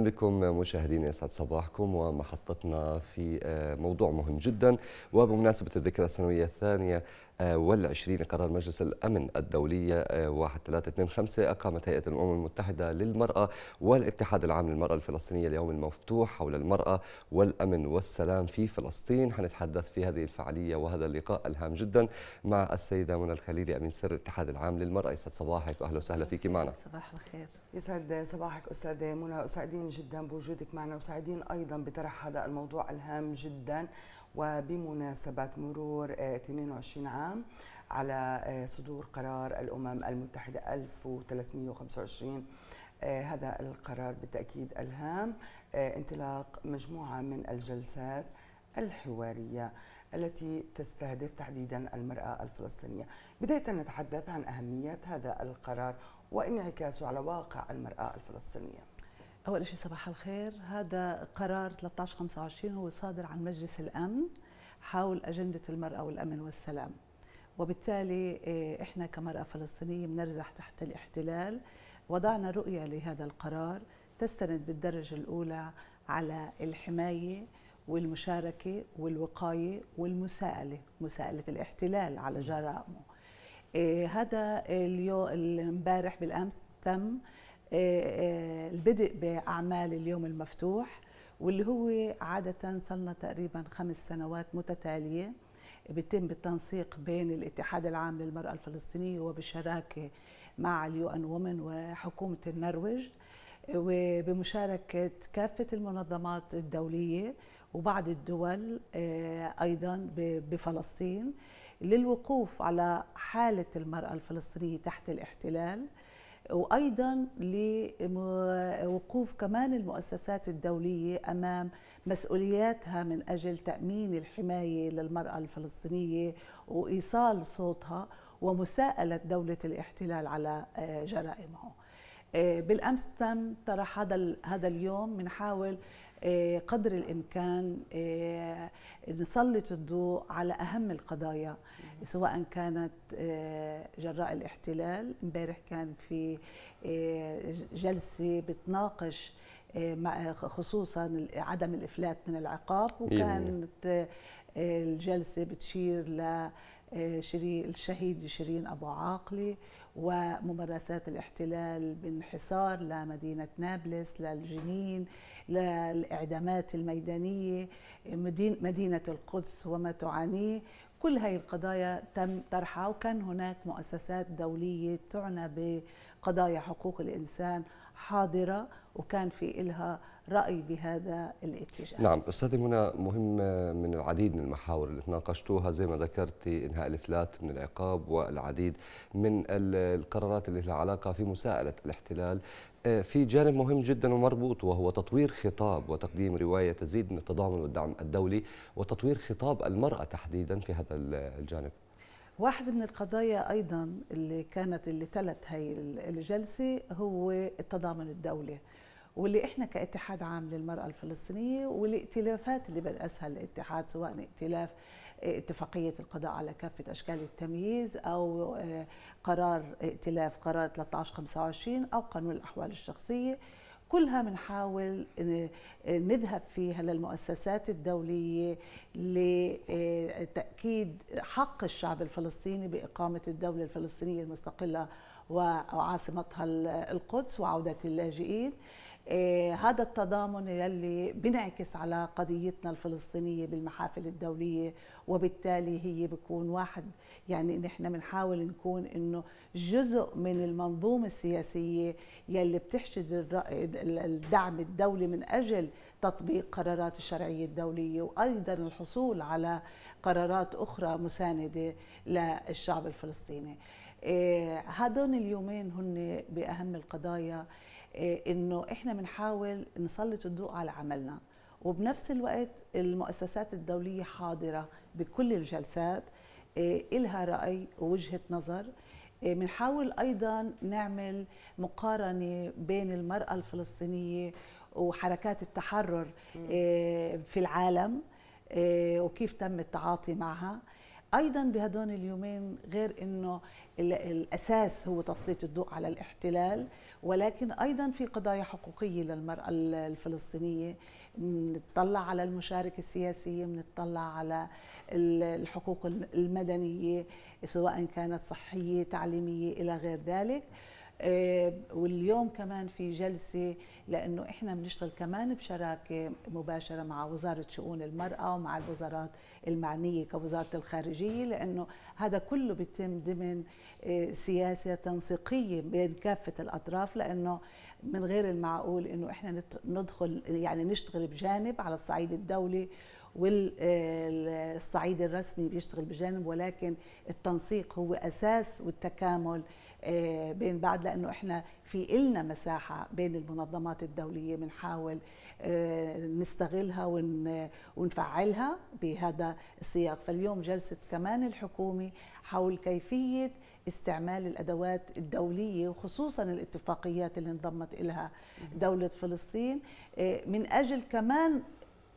بكم مشاهدينا يسعد صباحكم ومحطتنا في آه، موضوع مهم جدا وبمناسبة الذكرى السنوية الثانية آه، والعشرين قرار مجلس الأمن الدوليه آه، 1325 أقامت هيئة الأمم المتحدة للمرأة والاتحاد العام للمرأة الفلسطينية اليوم المفتوح حول المرأة والأمن والسلام في فلسطين حنتحدث في هذه الفعالية وهذا اللقاء الهام جدا مع السيدة منى الخليلي أمين سر الاتحاد العام للمرأة يسعد صباحك وأهلا وسهلا فيك معنا صباح الخير يسعد صباحك استاذه منى أسعدين جدا بوجودك معنا وسعيدين ايضا بطرح هذا الموضوع الهام جدا وبمناسبه مرور 22 آه، عام على آه، صدور قرار الامم المتحده 1325 آه، هذا القرار بالتاكيد الهام انطلاق مجموعه من الجلسات الحواريه التي تستهدف تحديدا المراه الفلسطينيه. بدايه نتحدث عن اهميه هذا القرار وانعكاسه على واقع المراه الفلسطينيه. أول شيء صباح الخير هذا قرار 1325 هو صادر عن مجلس الأمن حول أجندة المرأة والأمن والسلام وبالتالي إيه، إحنا كمرأة فلسطينية بنرزح تحت الاحتلال وضعنا رؤية لهذا القرار تستند بالدرجة الأولى على الحماية والمشاركة والوقاية والمساءلة مساءلة الاحتلال على جرائمه إيه، هذا اليوم امبارح بالأمس تم آه، آه، البدء باعمال اليوم المفتوح واللي هو عاده صلنا تقريبا خمس سنوات متتاليه بيتم بالتنسيق بين الاتحاد العام للمراه الفلسطينيه وبالشراكه مع اليو ان وومن وحكومه النرويج وبمشاركه كافه المنظمات الدوليه وبعض الدول آه، ايضا بفلسطين للوقوف على حاله المراه الفلسطينيه تحت الاحتلال وايضا لوقوف كمان المؤسسات الدوليه امام مسؤولياتها من اجل تامين الحمايه للمراه الفلسطينيه وايصال صوتها ومساءله دوله الاحتلال على آه، جرائمه آه، بالامس تم طرح هذا هذا اليوم بنحاول آه، قدر الامكان آه، نسلط الضوء على اهم القضايا سواء كانت آه، جراء الاحتلال امبارح كان في جلسه بتناقش خصوصا عدم الافلات من العقاب وكانت الجلسه بتشير ل الشهيد شيرين أبو عاقلة وممارسات الاحتلال بالحصار لمدينة نابلس للجنين للإعدامات الميدانية مدينة القدس وما تعانيه كل هاي القضايا تم طرحها وكان هناك مؤسسات دولية تعنى بقضايا حقوق الإنسان حاضرة وكان في إلها رأي بهذا الاتجاه نعم أستاذة منى مهم من العديد من المحاور اللي تناقشتوها زي ما ذكرت إنهاء الإفلات من العقاب والعديد من القرارات اللي لها علاقة في مساءلة الاحتلال آه، في جانب مهم جدا ومربوط وهو تطوير خطاب وتقديم رواية تزيد من التضامن والدعم الدولي وتطوير خطاب المرأة تحديدا في هذا الجانب واحد من القضايا ايضا اللي كانت اللي تلت هي الجلسه هو التضامن الدولي واللي احنا كاتحاد عام للمراه الفلسطينيه والائتلافات اللي براسها الاتحاد سواء ائتلاف اتفاقيه القضاء على كافه اشكال التمييز او آه، قرار ائتلاف قرار 1325 او قانون الاحوال الشخصيه كلها بنحاول آه، نذهب فيها للمؤسسات الدولية لتأكيد حق الشعب الفلسطيني بإقامة الدولة الفلسطينية المستقلة وعاصمتها القدس وعودة اللاجئين إيه، هذا التضامن يلي بنعكس على قضيتنا الفلسطينيه بالمحافل الدوليه وبالتالي هي بكون واحد يعني نحن بنحاول نكون انه جزء من المنظومه السياسيه يلي بتحشد الدعم الدولي من اجل تطبيق قرارات الشرعيه الدوليه وايضا الحصول على قرارات اخرى مسانده للشعب الفلسطيني هذون إيه، اليومين هن باهم القضايا آه، انه احنا بنحاول نسلط الضوء على عملنا وبنفس الوقت المؤسسات الدوليه حاضره بكل الجلسات آه، إلها رأي ووجهة نظر آه، بنحاول أيضا نعمل مقارنة بين المرأة الفلسطينية وحركات التحرر في العالم وكيف تم التعاطي معها ايضا بهدول اليومين غير انه الاساس هو تسليط الضوء على الاحتلال ولكن أيضا في قضايا حقوقية للمرأة الفلسطينية بنطلع على المشاركة السياسية بنطلع على الحقوق المدنية سواء كانت صحية تعليمية إلى غير ذلك آه، واليوم كمان في جلسه لانه احنا بنشتغل كمان بشراكه مباشره مع وزاره شؤون المراه ومع الوزارات المعنيه كوزاره الخارجيه لانه هذا كله بيتم ضمن آه، سياسه تنسيقيه بين كافه الاطراف لانه من غير المعقول انه احنا ندخل يعني نشتغل بجانب على الصعيد الدولي والصعيد الرسمي بيشتغل بجانب ولكن التنسيق هو اساس والتكامل آه، بين بعض لانه احنا في إلنا مساحه بين المنظمات الدوليه بنحاول آه، نستغلها ونفعلها بهذا السياق فاليوم جلسه كمان الحكومه حول كيفيه استعمال الادوات الدوليه وخصوصا الاتفاقيات اللي انضمت الها دوله فلسطين آه، من اجل كمان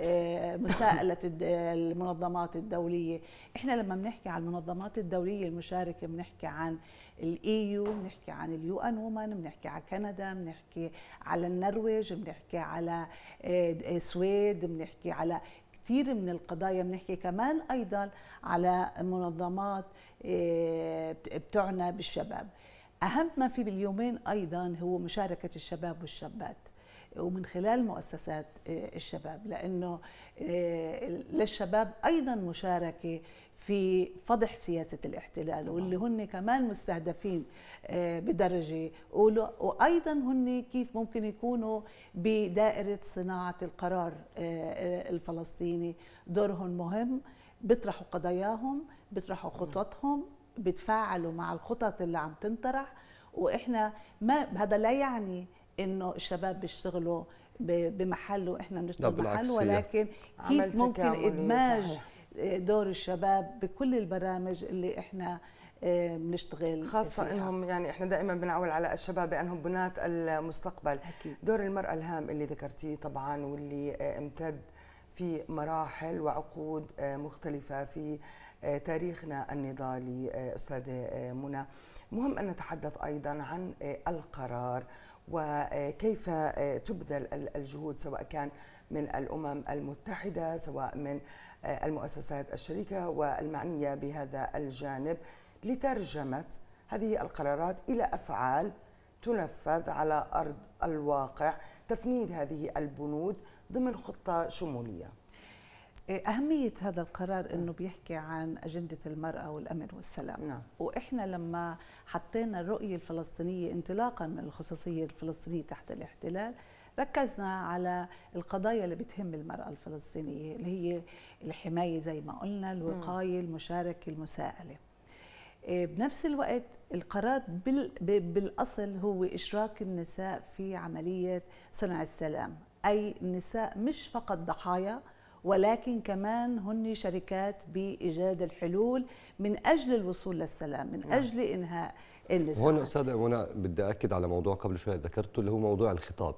آه، مساءلة المنظمات الدولية احنا لما بنحكي عن المنظمات الدولية المشاركة بنحكي عن الايو e بنحكي عن اليو ان وومن بنحكي على كندا بنحكي على النرويج بنحكي على السويد آه، بنحكي على كثير من القضايا بنحكي كمان ايضا على منظمات آه، بتعنى بالشباب اهم ما في باليومين ايضا هو مشاركه الشباب والشابات ومن خلال مؤسسات آه، الشباب لانه آه، للشباب ايضا مشاركه في فضح سياسة الاحتلال واللي هن كمان مستهدفين آه، بدرجة وأيضا هن كيف ممكن يكونوا بدائرة صناعة القرار الفلسطيني دورهم مهم بيطرحوا قضاياهم بيطرحوا خططهم بتفاعلوا مع الخطط اللي عم تنطرح واحنا ما هذا لا يعني انه الشباب بيشتغلوا بمحل واحنا بنشتغل محل ولكن كيف ممكن ادماج دور الشباب بكل البرامج اللي احنا آه، بنشتغل خاصة انهم يعني احنا دائما بنعول على الشباب بانهم بناة المستقبل أكيد. دور المرأة الهام اللي ذكرتيه طبعا واللي آه، امتد في مراحل وعقود آه، مختلفة في تاريخنا النضالي أستاذة منى مهم أن نتحدث أيضا عن القرار وكيف آه، تبذل الجهود سواء كان من الامم المتحده سواء من آه، المؤسسات الشريكه والمعنيه بهذا الجانب لترجمه هذه القرارات الى افعال تنفذ على ارض الواقع تفنيد هذه البنود ضمن خطه شموليه أهمية هذا القرار نعم. أنه بيحكي عن أجندة المرأة والأمن والسلام نعم. وإحنا لما حطينا الرؤية الفلسطينية انطلاقا من الخصوصية الفلسطينية تحت الاحتلال ركزنا على القضايا اللي بتهم المرأة الفلسطينية اللي هي الحماية زي ما قلنا نعم. الوقاية المشاركة المساءلة إيه، بنفس الوقت القرار بالأصل هو إشراك النساء في عملية صنع السلام أي النساء مش فقط ضحايا ولكن كمان هن شركات بإيجاد الحلول من أجل الوصول للسلام من نعم. أجل إنهاء النزاع هون أستاذة منى بدي أكد على موضوع قبل شوي ذكرته اللي هو موضوع الخطاب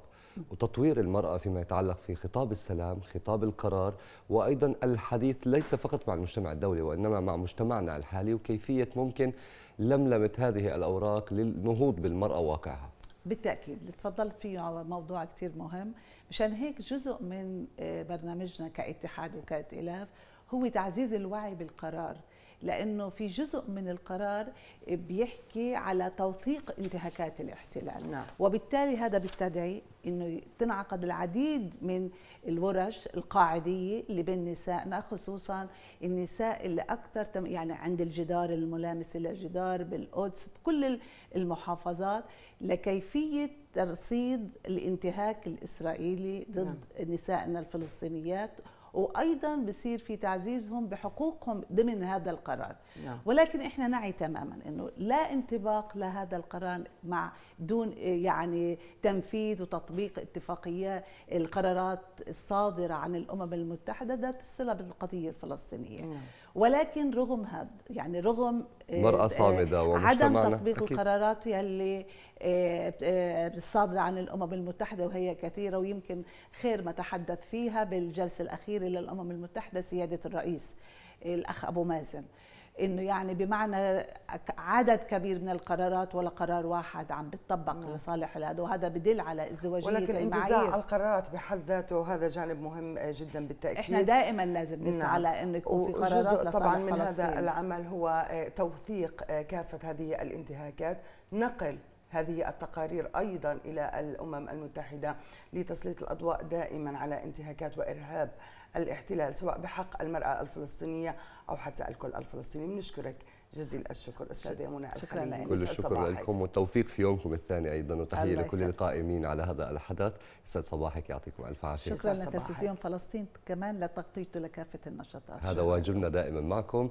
وتطوير المرأة فيما يتعلق في خطاب السلام خطاب القرار وأيضا الحديث ليس فقط مع المجتمع الدولي وإنما مع مجتمعنا الحالي وكيفية ممكن لملمة هذه الأوراق للنهوض بالمرأة واقعها بالتأكيد اللي تفضلت فيه على موضوع كثير مهم مشان هيك جزء من آه، برنامجنا كاتحاد وكائتلاف هو تعزيز الوعي بالقرار لانه في جزء من القرار بيحكي على توثيق انتهاكات الاحتلال نعم. وبالتالي هذا بيستدعي انه تنعقد العديد من الورش القاعديه اللي بين نسائنا خصوصا النساء اللي اكثر تم يعني عند الجدار الملامس للجدار بالقدس بكل المحافظات لكيفيه ترصيد الانتهاك الاسرائيلي ضد نعم. نسائنا الفلسطينيات وايضا بصير في تعزيزهم بحقوقهم ضمن هذا القرار نعم. ولكن احنا نعي تماما انه لا انطباق لهذا القرار مع دون يعني تنفيذ وتطبيق اتفاقيه القرارات الصادره عن الامم المتحده ذات الصله بالقضيه الفلسطينيه نعم. ولكن رغم هذا يعني رغم آه، مرأة صامدة آه، عدم تطبيق أكيد. القرارات يلي آه، الصادرة عن الأمم المتحدة وهي كثيرة ويمكن خير ما تحدث فيها بالجلسة الأخيرة للأمم المتحدة سيادة الرئيس الأخ أبو مازن انه يعني بمعنى عدد كبير من القرارات ولا قرار واحد عم بتطبق نعم. لصالح الاولاد وهذا بدل على ازدواجيه ولكن انتزاع القرارات بحد ذاته هذا جانب مهم آه، جدا بالتاكيد احنا دائما لازم نسعى نعم. على انه يكون في قرارات لصالح طبعا من فلسطين. هذا العمل هو آه، توثيق آه، كافه هذه الانتهاكات نقل هذه التقارير أيضا إلى الأمم المتحدة لتسليط الأضواء دائما على انتهاكات وإرهاب الاحتلال سواء بحق المرأة الفلسطينية أو حتى الكل الفلسطيني بنشكرك جزيل الشكر أستاذة منى الخليل كل الشكر لكم والتوفيق في يومكم الثاني أيضا وتحية لكل القائمين على هذا الحدث أستاذ صباحك يعطيكم ألف عافية شكرا لتلفزيون فلسطين كمان لتغطيته لكافة النشاطات هذا واجبنا دائما معكم